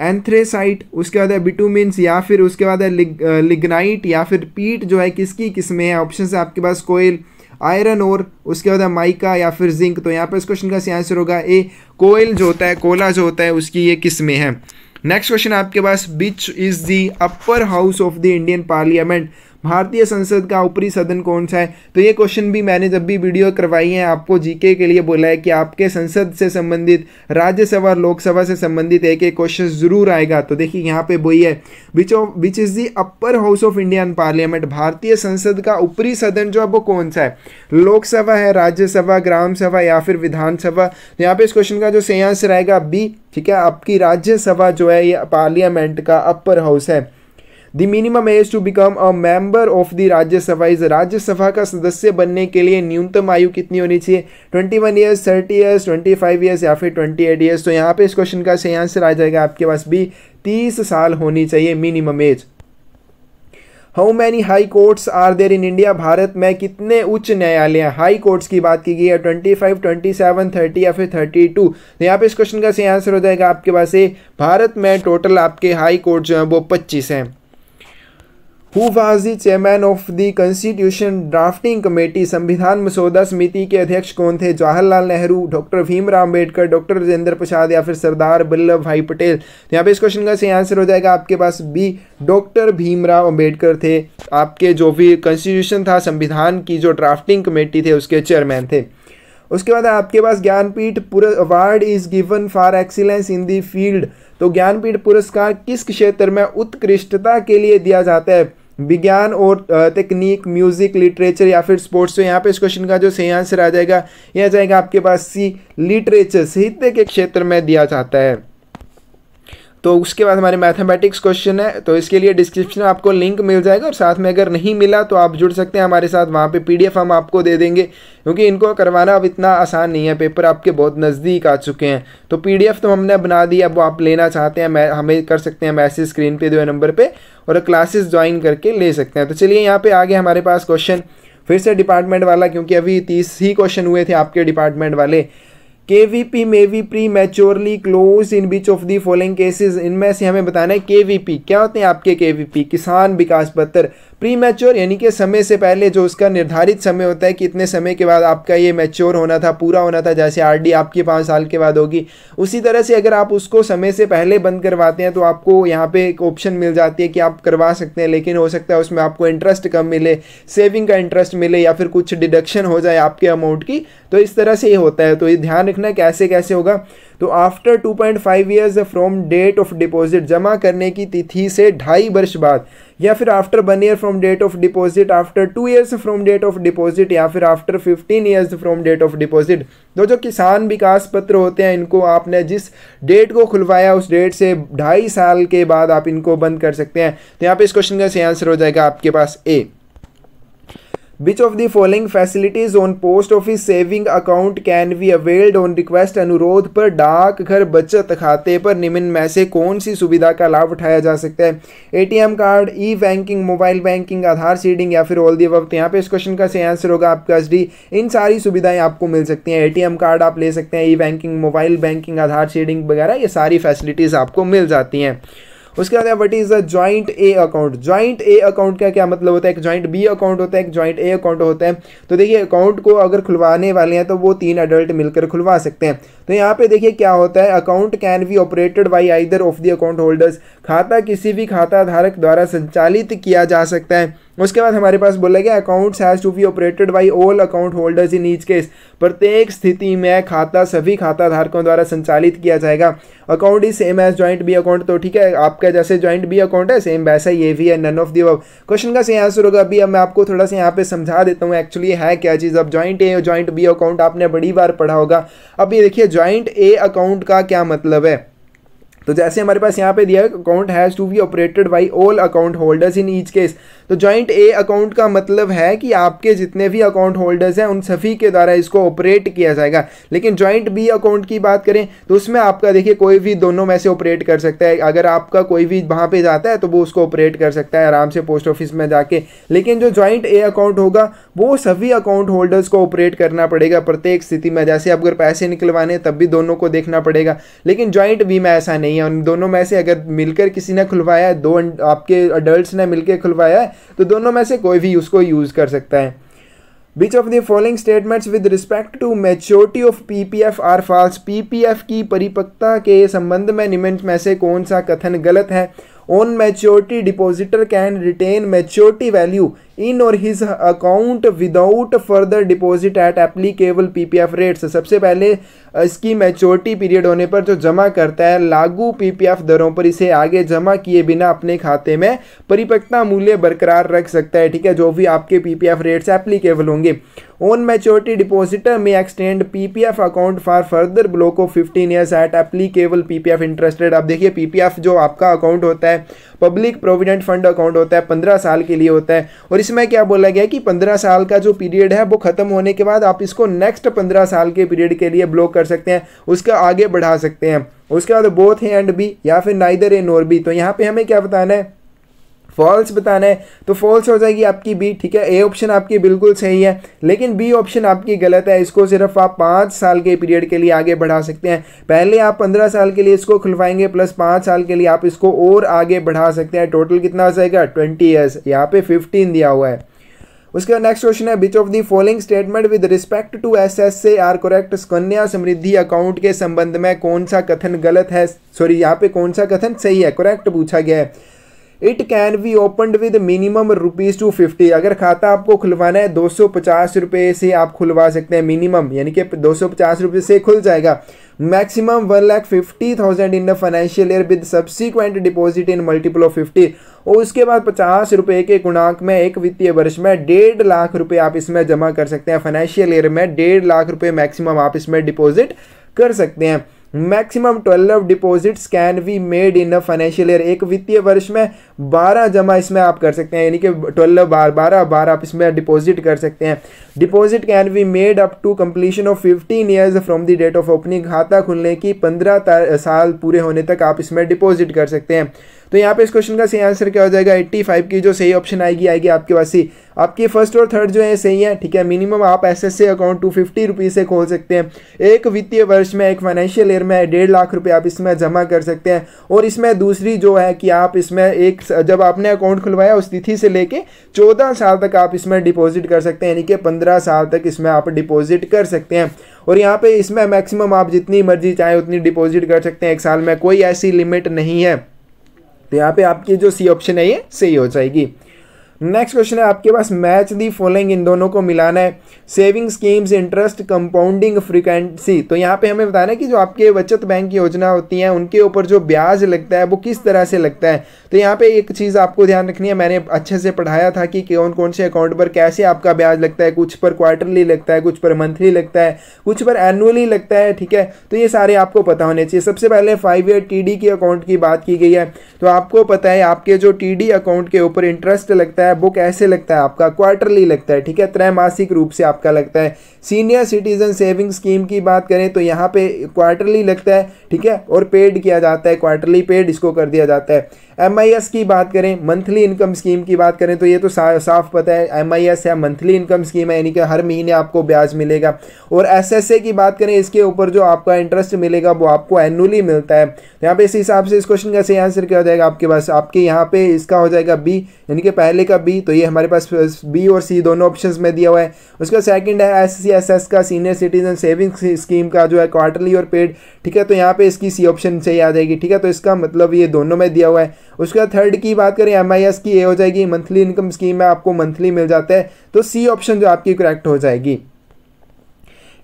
एंथ्रेसाइट उसके बाद है बिटूमिन्स या फिर उसके बाद है लिग, लिग्नाइट या फिर पीट जो है किसकी किस्में है ऑप्शन है आपके पास कोयल आयरन और उसके बाद माइका या फिर जिंक तो यहाँ पर इस क्वेश्चन का सही आंसर होगा ए कोयल जो होता है कोला जो होता है उसकी ये किस्में हैं नेक्स्ट क्वेश्चन आपके पास which is the upper house of the Indian parliament भारतीय संसद का ऊपरी सदन कौन सा है तो ये क्वेश्चन भी मैंने जब भी वीडियो करवाई है आपको जीके के लिए बोला है कि आपके संसद से संबंधित राज्यसभा और लोकसभा से संबंधित एक एक क्वेश्चन जरूर आएगा तो देखिए यहाँ पे वही है which of which is the upper house of Indian parliament भारतीय संसद का ऊपरी सदन जो है वो कौन सा है लोकसभा है राज्यसभा ग्राम सभा या फिर विधानसभा तो यहाँ पे इस क्वेश्चन का जो सही आंसर आएगा बी ठीक है आपकी राज्यसभा जो है ये पार्लियामेंट का अपर हाउस है the minimum age to become a member of the Rajya Sabha is Rajya Sabha का सदस्य बनने के लिए न्यूनतम आयु कितनी होनी चाहिए twenty one years thirty years twenty five years या फिर ट्वेंटी एट ईयर्स तो यहाँ पे इस क्वेश्चन का सही आंसर आ जाएगा आपके पास भी तीस साल होनी चाहिए minimum age how many high courts are there in India Bharat में कितने उच्च न्यायालय हाई कोर्ट्स की बात की गई है twenty five twenty seven thirty या फिर थर्टी टू तो यहाँ पे इस क्वेश्चन का सही आंसर हो जाएगा आपके पास ये भारत में टोटल आपके हाई कोर्ट जो है वो पच्चीस हैं who was the chairman of the constitution drafting committee संविधान मसौदा समिति के अध्यक्ष कौन थे जवाहरलाल नेहरू डॉक्टर भीमराव अम्बेडकर डॉक्टर राजेंद्र प्रसाद या फिर सरदार वल्लभ भाई पटेल तो यहाँ पे इस क्वेश्चन का सही आंसर हो जाएगा आपके पास बी डॉक्टर भीमराव अम्बेडकर थे आपके जो भी कॉन्स्टिट्यूशन था संविधान की जो ड्राफ्टिंग कमेटी थे उसके चेयरमैन थे उसके बाद आपके पास Jnanpith award is given for excellence in the field तो ज्ञानपीठ पुरस्कार किस क्षेत्र में उत्कृष्टता के लिए दिया जाता है विज्ञान और तकनीक म्यूज़िक लिटरेचर या फिर स्पोर्ट्स तो यहाँ पे इस क्वेश्चन का जो सही आंसर आ जाएगा यह जाएगा आपके पास सी लिटरेचर साहित्य के क्षेत्र में दिया जाता है तो उसके बाद हमारे मैथमेटिक्स क्वेश्चन है तो इसके लिए डिस्क्रिप्शन में आपको लिंक मिल जाएगा और साथ में अगर नहीं मिला तो आप जुड़ सकते हैं हमारे साथ वहाँ पे पीडीएफ हम आपको दे देंगे क्योंकि इनको करवाना अब इतना आसान नहीं है पेपर आपके बहुत नज़दीक आ चुके हैं तो पीडीएफ तो हमने बना दी अब आप लेना चाहते हैं हमें कर सकते हैं मैसेज स्क्रीन पर दो नंबर पर और क्लासेस ज्वाइन करके ले सकते हैं तो चलिए यहाँ पर आगे हमारे पास क्वेश्चन फिर से डिपार्टमेंट वाला क्योंकि अभी तीस ही क्वेश्चन हुए थे आपके डिपार्टमेंट वाले के KVP may be prematurely close in which of the following cases इनमें से हमें बताना है केवीपी क्या होते हैं आपके के केवीपी किसान विकास पत्र प्री मैच्योर यानी कि समय से पहले जो उसका निर्धारित समय होता है कि इतने समय के बाद आपका ये मैच्योर होना था पूरा होना था जैसे डी आपकी पाँच साल के बाद होगी उसी तरह से अगर आप उसको समय से पहले बंद करवाते हैं तो आपको यहाँ पे एक ऑप्शन मिल जाती है कि आप करवा सकते हैं लेकिन हो सकता है उसमें आपको इंटरेस्ट कम मिले सेविंग का इंटरेस्ट मिले या फिर कुछ डिडक्शन हो जाए आपके अमाउंट की तो इस तरह से ये होता है तो ये ध्यान रखना कैसे कैसे होगा तो after 2.5 point five years from date of deposit जमा करने की तिथि से ढाई वर्ष बाद या फिर after one year from date of deposit after two years from date of deposit या फिर after fifteen years from date of deposit तो जो किसान विकास पत्र होते हैं इनको आपने जिस डेट को खुलवाया उस डेट से ढाई साल के बाद आप इनको बंद कर सकते हैं तो यहाँ पे इस क्वेश्चन का सही आंसर हो जाएगा आपके पास A which of the following facilities on post office saving account can be availed on request अनुरोध पर डाक घर बचत खाते पर निम्न में से कौन सी सुविधा का लाभ उठाया जा सकता है ATM card e banking mobile banking Aadhaar seeding या फिर ऑल दी वक्त यहाँ पे इस क्वेश्चन का सही आंसर होगा आपका एस डी इन सारी सुविधाएं आपको मिल सकती हैं एटीएम कार्ड आप ले सकते हैं e banking mobile banking Aadhaar seeding वगैरह ये सारी फैसिलिटीज़ आपको मिल जाती हैं उसके बाद what is a joint A account joint A account का क्या मतलब होता है एक ज्वाइंट बी अकाउंट होता है एक ज्वाइंट ए अकाउंट होता है तो देखिए अकाउंट को अगर खुलवाने वाले हैं तो वो तीन अडल्ट मिलकर खुलवा सकते हैं तो यहाँ पे देखिए क्या होता है account can be operated by either of the account holders खाता किसी भी खाता धारक द्वारा संचालित किया जा सकता है उसके बाद हमारे पास बोला गया accounts has to be operated by all account holders in each case प्रत्येक स्थिति में खाता सभी खाता धारकों द्वारा संचालित किया जाएगा account is same as joint B account तो ठीक है आपका जैसे ज्वाइंट बी अकाउंट है सेम वैसा ये भी है नन ऑफ दी अब क्वेश्चन का सही आंसर होगा अभी अब मैं आपको थोड़ा सा यहाँ पे समझा देता हूँ एक्चुअली है क्या चीज़ अब joint A joint B account आपने बड़ी बार पढ़ा होगा अब ये देखिए ज्वाइंट ए अकाउंट का क्या मतलब है तो जैसे हमारे पास यहाँ पे दिया है account has to be operated by all account holders in each case तो जॉइंट ए अकाउंट का मतलब है कि आपके जितने भी अकाउंट होल्डर्स हैं उन सभी के द्वारा इसको ऑपरेट किया जाएगा लेकिन जॉइंट बी अकाउंट की बात करें तो उसमें आपका देखिए कोई भी दोनों में से ऑपरेट कर सकता है अगर आपका कोई भी वहाँ पर जाता है तो वो उसको ऑपरेट कर सकता है आराम से पोस्ट ऑफिस में जाके लेकिन जो ज्वाइंट ए अकाउंट होगा वो सभी अकाउंट होल्डर्स को ऑपरेट करना पड़ेगा प्रत्येक स्थिति में जैसे आप अगर पैसे निकलवाने तब भी दोनों को देखना पड़ेगा लेकिन ज्वाइंट बी में ऐसा नहीं है उन दोनों में से अगर मिलकर किसी ने खुलवाया है दो अं- आपके अडल्ट ने मिलकर खुलवाया है तो दोनों में से कोई भी उसको यूज़ कर सकता है which of the following statements with respect to maturity of PPF are false PPF की परिपक्वता के संबंध में निम्न में से कौन सा कथन गलत है on maturity depositor can retain maturity value in और his account without further deposit at applicable PPF rates सबसे पहले इसकी मैच्योरिटी पीरियड होने पर जो जमा करता है लागू पीपीएफ दरों पर इसे आगे जमा किए बिना अपने खाते में परिपक्वता मूल्य बरकरार रख सकता है ठीक है जो भी आपके पीपीएफ रेट्स एप्लीकेबल होंगे on maturity depositor may extend PPF account for further block of fifteen years at applicable PPF interested आप देखिए पीपीएफ जो आपका अकाउंट होता है पब्लिक प्रोविडेंट फंड अकाउंट होता है पंद्रह साल के लिए होता है और इसमें क्या बोला गया कि पंद्रह साल का जो पीरियड है वो खत्म होने के बाद आप इसको नेक्स्ट पंद्रह साल के पीरियड के लिए ब्लॉक कर कर सकते हैं उसको आगे बढ़ा सकते हैं उसके बाद बोथ है एंड बी या फिर नाइदर ए नोर बी तो यहाँ पे हमें क्या बताना है फॉल्स बताना है तो फॉल्स हो जाएगी आपकी बी ठीक है ए ऑप्शन आपकी बिल्कुल सही है लेकिन बी ऑप्शन आपकी गलत है इसको सिर्फ आप पाँच साल के पीरियड के लिए आगे बढ़ा सकते हैं पहले आप पंद्रह साल के लिए इसको खुलवाएंगे प्लस पाँच साल के लिए आप इसको और आगे बढ़ा सकते हैं टोटल कितना हो जाएगा ट्वेंटी ईयर्स यहाँ पे फिफ्टीन दिया हुआ है उसके बाद नेक्स्ट क्वेश्चन है which of the following statement with respect to S S से are correct Kanya Samriddhi account के संबंध में कौन सा कथन गलत है सॉरी यहाँ पे कौन सा कथन सही है करेक्ट पूछा गया है it can be opened with minimum rupees two fifty अगर खाता आपको खुलवाना है दो सौ पचास रुपये से आप खुलवा सकते हैं मिनिमम यानी कि दो सौ पचास रुपये से खुल जाएगा maximum one lakh fifty thousand in the financial year with subsequent deposit in multiple of fifty और उसके बाद पचास रुपये के गुणाक में एक वित्तीय वर्ष में डेढ़ लाख रुपये आप इसमें जमा कर सकते हैं फाइनेंशियल ईयर में डेढ़ लाख रुपये मैक्सिमम आप इसमें डिपॉजिट कर सकते हैं maximum twelve deposits can be made in a financial year एक वित्तीय वर्ष में बारह जमा इसमें आप कर सकते हैं यानी कि ट्वेल्व बार बारह बारह आप इसमें डिपॉजिट कर सकते हैं deposit can be made up to completion of fifteen years from the date of opening खाता खुलने की पंद्रह साल पूरे होने तक आप इसमें डिपॉजिट कर सकते हैं तो यहाँ पे इस क्वेश्चन का सही आंसर क्या हो जाएगा 85 की जो सही ऑप्शन आएगी आएगी आपके पास ही आपकी फर्स्ट और थर्ड जो है सही है ठीक है मिनिमम आप S S account two fifty rupees से खोल सकते हैं एक वित्तीय वर्ष में एक फाइनेंशियल ईयर में डेढ़ लाख रुपए आप इसमें जमा कर सकते हैं और इसमें दूसरी जो है कि आप इसमें एक जब आपने अकाउंट खुलवाया उस तिथि से लेके चौदह साल तक आप इसमें डिपॉजिट कर सकते हैं यानी कि पंद्रह साल तक इसमें आप डिपॉजिट कर सकते हैं और यहाँ पे इसमें मैक्सिमम आप जितनी मर्जी चाहें उतनी डिपॉजिट कर सकते हैं एक साल में कोई ऐसी लिमिट नहीं है तो यहाँ पे आपकी जो सी ऑप्शन है ये सही हो जाएगी नेक्स्ट क्वेश्चन है आपके पास मैच दी फॉलोइंग इन दोनों को मिलाना है saving schemes interest compounding frequency तो यहाँ पे हमें बताना है कि जो आपके बचत बैंक की योजना होती है उनके ऊपर जो ब्याज लगता है वो किस तरह से लगता है तो यहाँ पे एक चीज़ आपको ध्यान रखनी है मैंने अच्छे से पढ़ाया था कि कौन कौन से अकाउंट पर कैसे आपका ब्याज लगता है कुछ पर क्वार्टरली लगता है कुछ पर मंथली लगता है कुछ पर एनुअली लगता है ठीक है तो ये सारे आपको पता होने चाहिए सबसे पहले five year T K account की बात की गई है तो आपको पता है आपके जो टी अकाउंट के ऊपर इंटरेस्ट लगता है लगता है बुक ऐसे लगता है आपका क्वार्टरली लगता है ठीक है त्रैमासिक रूप से आपका लगता है सीनियर सिटीजन सेविंग स्कीम की बात करें तो यहाँ पे क्वार्टरली लगता है ठीक है और पेड किया जाता है क्वार्टरली पेड इसको कर दिया जाता है एम की बात करें मंथली इनकम स्कीम की बात करें तो ये तो सा, साफ पता है एम है मंथली इनकम स्कीम है यानी कि हर महीने आपको ब्याज मिलेगा और एस की बात करें इसके ऊपर जो आपका इंटरेस्ट मिलेगा वो आपको एनुअली मिलता है तो यहाँ पे इस हिसाब से इस क्वेश्चन का सही आंसर क्या हो जाएगा आपके पास आपके यहाँ पे इसका हो जाएगा बी यानी कि पहले का बी तो ये हमारे पास बी और सी दोनों ऑप्शन में दिया हुआ है उसका सेकेंड है एस सी का सीनियर सिटीजन सेविंग्स स्कीम का जो है क्वार्टरली और पेड ठीक है तो यहाँ पर इसकी सी ऑप्शन सही आ जाएगी ठीक है तो इसका मतलब ये दोनों में दिया हुआ है उसके बाद थर्ड की बात करें एम की ये हो जाएगी मंथली इनकम स्कीम में आपको मंथली मिल जाता है तो सी ऑप्शन जो आपकी करेक्ट हो जाएगी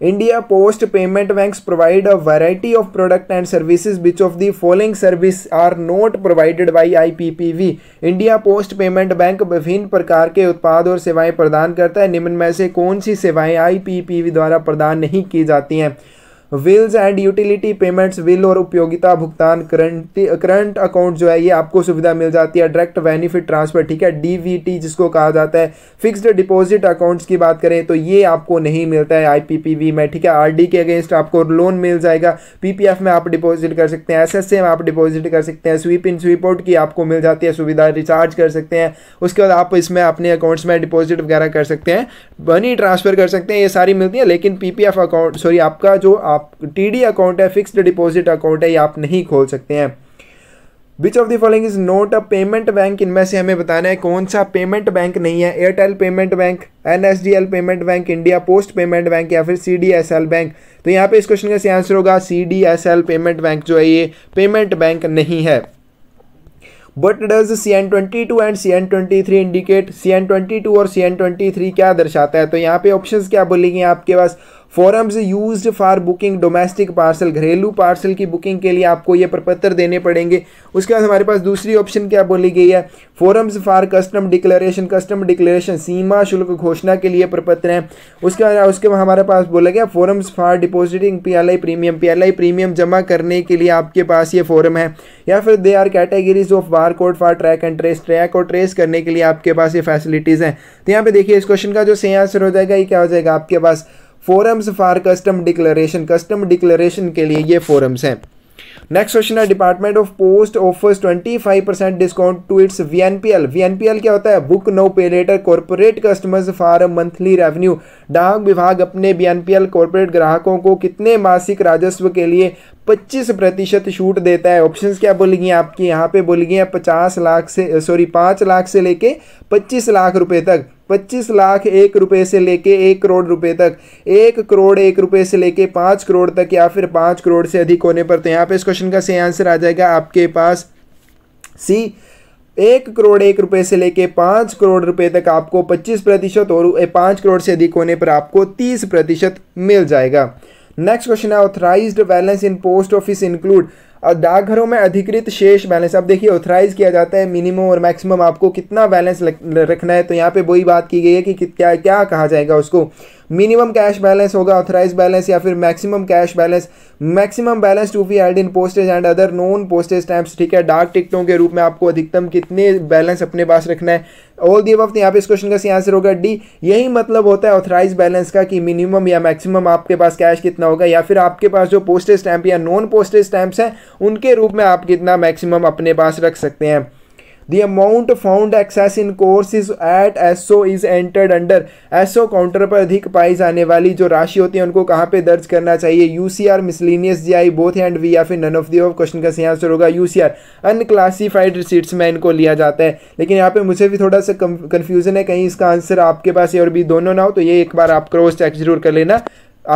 India Post Payment Bank provide a variety of product and services which of the following service are not provided by IPPV India Post Payment Bank विभिन्न प्रकार के उत्पाद और सेवाएं प्रदान करता है निम्न में से कौन सी सेवाएं आईपीपीवी द्वारा प्रदान नहीं की जाती हैं bills and utility payments bill और उपयोगिता भुगतान करंट करंट अकाउंट जो है ये आपको सुविधा मिल जाती है डायरेक्ट बेनिफिट ट्रांसफर ठीक है डीवीटी जिसको कहा जाता है फिक्स्ड डिपॉजिट अकाउंट्स की बात करें तो ये आपको नहीं मिलता है आईपीपीवी में ठीक है आरडी के अगेंस्ट आपको लोन मिल जाएगा पीपीएफ में आप डिपॉजिट कर सकते हैं ए में आप डिपॉजिट कर सकते हैं स्वीप इन स्वीप आउट की आपको मिल जाती है सुविधा रिचार्ज कर सकते हैं उसके बाद आप इसमें अपने अकाउंट्स में डिपॉजिट वगैरह कर सकते हैं मनी ट्रांसफर कर सकते हैं ये सारी मिलती है लेकिन एफ अकाउंट सॉरी आपका जो आप आप टीडी अकाउंट है फिक्स्ड डिपॉजिट अकाउंट है ये आप नहीं खोल सकते हैं which of the following is not a payment bank इनमें से हमें बताना है कौन सा पेमेंट बैंक नहीं है Airtel payment bank N S D L payment bank India Post Payment Bank या फिर C D S L bank तो यहाँ पे इस क्वेश्चन का सही आंसर होगा C D S L payment bank जो है ये पेमेंट बैंक नहीं है but does C N twenty two and C N twenty three indicate C N twenty two और सी एन ट्वेंटी थ्री क्या दर्शाता है तो यहाँ पे ऑप्शन क्या बोलेंगे आपके पास forms use for booking domestic parcel घरेलू पार्सल की बुकिंग के लिए आपको ये प्रपत्र देने पड़ेंगे उसके बाद हमारे पास दूसरी ऑप्शन क्या बोली गई है forms for custom declaration custom declaration सीमा शुल्क घोषणा के लिए प्रपत्र हैं उसके बाद उसके बाद हमारे पास बोला गया forms for depositing P premium P premium जमा करने के लिए आपके पास ये फॉरम है या फिर they are categories of bar code for track and trace track और ट्रेस करने के लिए आपके पास ये फैसिलिटीज़ हैं तो यहाँ पे देखिए इस क्वेश्चन का जो सही आंसर हो जाएगा ये क्या हो जाएगा आपके पास forms for custom declaration custom declaration के लिए ये फोरम्स हैं नेक्स्ट क्वेश्चन है department of post offers 25 percent discount to its VNPL VNPL क्या होता है book now pay later corporate customers for monthly revenue डाक विभाग अपने वीएनपीएल कॉर्पोरेट ग्राहकों को कितने मासिक राजस्व के लिए 25 प्रतिशत छूट देता है ऑप्शंस क्या बोली गई आपकी यहाँ पे बोली गई पचास लाख से सॉरी पाँच लाख से लेके पच्चीस लाख रुपए तक पच्चीस लाख एक रुपए से लेके एक करोड़ रुपए तक एक करोड़ एक रुपए से लेके पाँच करोड़ तक या फिर पाँच करोड़ से अधिक होने पर तो यहाँ पे इस क्वेश्चन का सही आंसर आ जाएगा आपके पास सी एक करोड़ एक रुपए से लेके पाँच करोड़ रुपए तक आपको पच्चीस प्रतिशत और पाँच करोड़ से अधिक होने पर आपको तीस प्रतिशत मिल जाएगा नेक्स्ट क्वेश्चन है authorized balance in post office include और डाकघरों में अधिकृत शेष बैलेंस अब देखिए ऑथराइज किया जाता है मिनिमम और मैक्सिमम आपको कितना बैलेंस रखना है तो यहाँ पे वही बात की गई है कि क्या क्या कहा जाएगा उसको मिनिमम कैश बैलेंस होगा ऑथराइज बैलेंस या फिर maximum cash balance maximum balance to be add in postage and other non postage stamps ठीक है डार्क टिकटों के रूप में आपको अधिकतम कितने बैलेंस अपने पास रखना है ऑल दी वक्त यहाँ पे इस क्वेश्चन का सही आंसर होगा डी यही मतलब होता है ऑथराइज बैलेंस का कि मिनिमम या मैक्सिमम आपके पास कैश कितना होगा या फिर आपके पास जो पोस्टेज स्टैम्प या नॉन पोस्टेज स्टैंप्स हैं उनके रूप में आप कितना मैक्सिमम अपने पास रख सकते हैं The amount found excess in courses at SO is entered under SO counter पर अधिक पाई जाने वाली जो राशि होती है उनको कहाँ पे दर्ज करना चाहिए U C R miscellaneous G I both and V या फिर none of the above question का सही आंसर होगा U C R unclassified receipts में इनको लिया जाता है लेकिन यहाँ पे मुझे भी थोड़ा सा कन्फ्यूजन है कहीं इसका आंसर आपके पास है और भी दोनों ना हो तो ये एक बार आप क्रॉस चेक जरूर कर लेना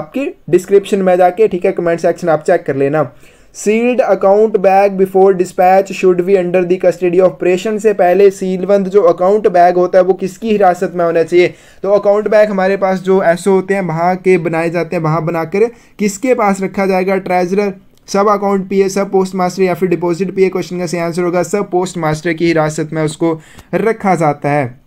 आपकी डिस्क्रिप्शन में जाके ठीक है कमेंट सेक्शन आप चेक कर लेना sealed account bag before dispatch should be under the custody of operation से पहले सीलबंद जो अकाउंट बैग होता है वो किसकी हिरासत में होना चाहिए तो अकाउंट बैग हमारे पास जो ऐसे होते हैं वहाँ के बनाए जाते हैं वहाँ बनाकर किसके पास रखा जाएगा ट्रेजरर सब अकाउंट पी है सब पोस्ट मास्टर या फिर डिपॉजिट पी है क्वेश्चन का सही आंसर होगा सब पोस्ट मास्टर की हिरासत में उसको रखा जाता है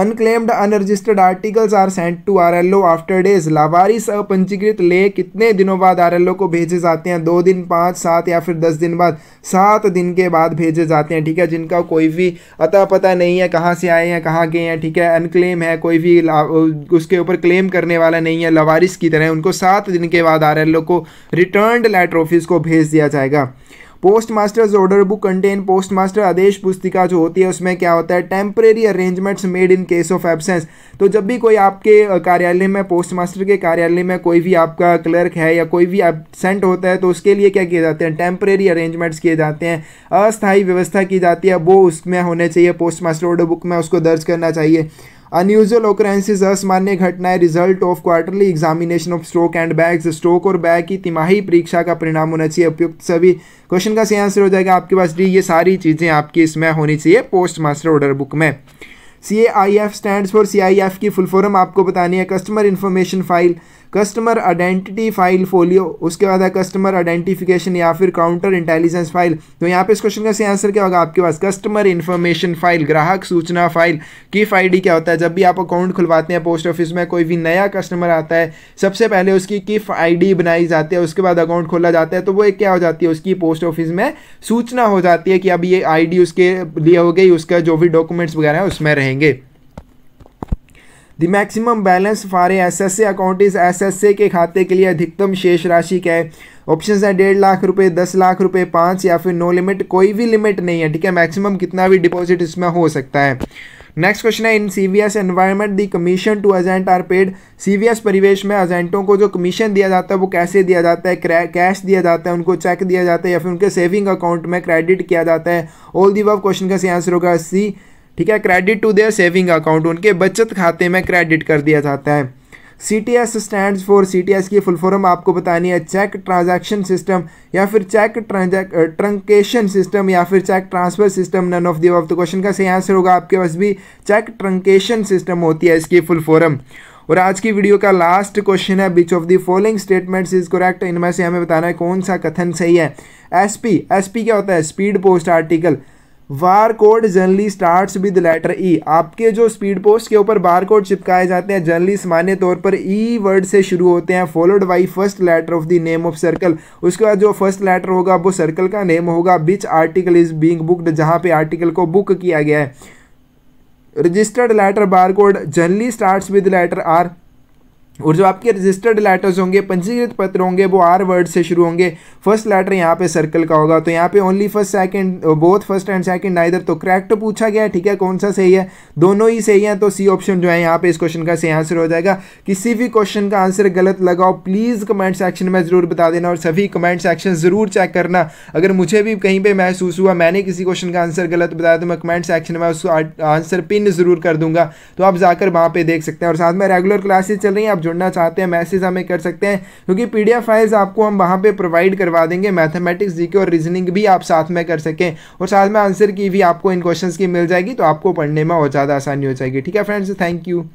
unclaimed unregistered articles are sent to R L O after days लावारिस अपंजीकृत ले कितने दिनों बाद आर एल ओ को भेजे जाते हैं दो दिन पाँच सात या फिर दस दिन बाद सात दिन के बाद भेजे जाते हैं ठीक है जिनका कोई भी अता पता नहीं है कहाँ से आए हैं कहाँ गए हैं ठीक है अनक्लेम है कोई भी उसके ऊपर क्लेम करने वाला नहीं है लावारिस की तरह उनको सात दिन के बाद आर एल ओ को रिटर्न लेटर ऑफिस को भेज दिया जाएगा post masters order book contain post master आदेश पुस्तिका जो होती है उसमें क्या होता है temporary arrangements made in case of absence तो जब भी कोई आपके कार्यालय में पोस्ट मास्टर के कार्यालय में कोई भी आपका क्लर्क है या कोई भी एबसेंट होता है तो उसके लिए क्या किए जाते हैं टेम्परेरी अरेंजमेंट्स किए जाते हैं अस्थायी व्यवस्था की जाती है वो उसमें होने चाहिए पोस्ट मास्टर ऑर्डर बुक में उसको दर्ज करना चाहिए अनयूजल ओकरेंसीज असमान्य घटनाएं result of quarterly examination of stroke and bags stroke और बैग की तिमाही परीक्षा का परिणाम होना चाहिए उपयुक्त सभी क्वेश्चन का सही आंसर हो जाएगा आपके पास डी ये सारी चीज़ें आपकी इसमें होनी चाहिए पोस्ट मास्टर ऑर्डर बुक में C A I F stand for C I F की फुल फॉर्म आपको बतानी है customer information file customer identity file folio उसके बाद है कस्टमर आइडेंटिफिकेशन या फिर काउंटर इंटेलिजेंस फाइल तो यहाँ पे इस क्वेश्चन का सही आंसर क्या होगा आपके पास कस्टमर इन्फॉर्मेशन फाइल ग्राहक सूचना फाइल कीफ आईडी क्या होता है जब भी आप अकाउंट खुलवाते हैं पोस्ट ऑफिस में कोई भी नया कस्टमर आता है सबसे पहले उसकी कीफ आईडी बनाई जाती है उसके बाद अकाउंट खोला जाता है तो वो एक क्या हो जाती है उसकी पोस्ट ऑफिस में सूचना हो जाती है कि अब ये आई उसके लिए हो गई उसका जो भी डॉक्यूमेंट्स वगैरह हैं उसमें रहेंगे the maximum balance for A S S A account इस एस एस ए के खाते के लिए अधिकतम शेष राशि क्या है ऑप्शन है डेढ़ लाख रुपए दस लाख रुपए पाँच या फिर नो लिमिट कोई भी लिमिट नहीं है ठीक है मैक्सिमम कितना भी डिपॉजिट इसमें हो सकता है नेक्स्ट क्वेश्चन है in C V S environment the commission to agent are paid C V S परिवेश में एजेंटों को जो कमीशन दिया जाता है वो कैसे दिया जाता है कैश दिया जाता है उनको चेक दिया जाता है या फिर उनके सेविंग अकाउंट में क्रेडिट किया जाता है ऑल दी वर्व क्वेश्चन का सी आंसर होगा सी ठीक है credit to their saving account उनके बचत खाते में क्रेडिट कर दिया जाता है C T S stand for C T S की फुल फॉर्म आपको बतानी है चेक ट्रांजैक्शन सिस्टम या फिर चेक ट्रंकेशन सिस्टम या फिर cheque transfer system none of the of the question का सही आंसर होगा आपके पास भी चेक ट्रंकेशन सिस्टम होती है इसकी फुल फॉर्म और आज की वीडियो का लास्ट क्वेश्चन है which of the following statements is correct इनमें से हमें बताना है कौन सा कथन सही है एस पी एस पी क्या होता है speed post article bar code generally start with letter E आपके जो स्पीड पोस्ट के ऊपर बार कोड चिपकाए जाते हैं जनरली सामान्य तौर पर ई e वर्ड से शुरू होते हैं followed by first letter of the name of circle उसके बाद जो फर्स्ट लेटर होगा वो सर्कल का नेम होगा which article is being booked जहाँ पे आर्टिकल को बुक किया गया है registered letter bar code generally start with letter R और जो आपके रजिस्टर्ड लेटर्स होंगे पंजीकृत पत्र होंगे वो आर वर्ड से शुरू होंगे फर्स्ट लेटर यहाँ पे सर्कल का होगा तो यहाँ पे only first second both first and second either तो करेक्ट पूछा गया ठीक है कौन सा सही है दोनों ही सही है तो सी ऑप्शन जो है यहाँ पे इस क्वेश्चन का सही आंसर हो जाएगा किसी भी क्वेश्चन का आंसर गलत लगाओ प्लीज़ कमेंट सेक्शन में ज़रूर बता देना और सभी कमेंट सेक्शन ज़रूर चेक करना अगर मुझे भी कहीं पर महसूस हुआ मैंने किसी क्वेश्चन का आंसर गलत बताया तो मैं कमेंट सेक्शन में उसको आंसर पिन ज़रूर कर दूंगा तो आप जाकर वहाँ पर देख सकते हैं और साथ में रेगुलर क्लासेज चल रही हैं आप जुड़ना चाहते हैं मैसेज हमें कर सकते हैं क्योंकि पी फाइल्स आपको हम वहाँ पर प्रोवाइड करवा देंगे मैथमेटिक्स जी और रीजनिंग भी आप साथ में कर सकें और साथ में आंसर की भी आपको इन क्वेश्चन की मिल जाएगी तो आपको पढ़ने में और ज़्यादा आसानी हो जाएगी ठीक है फ्रेंड्स थैंक यू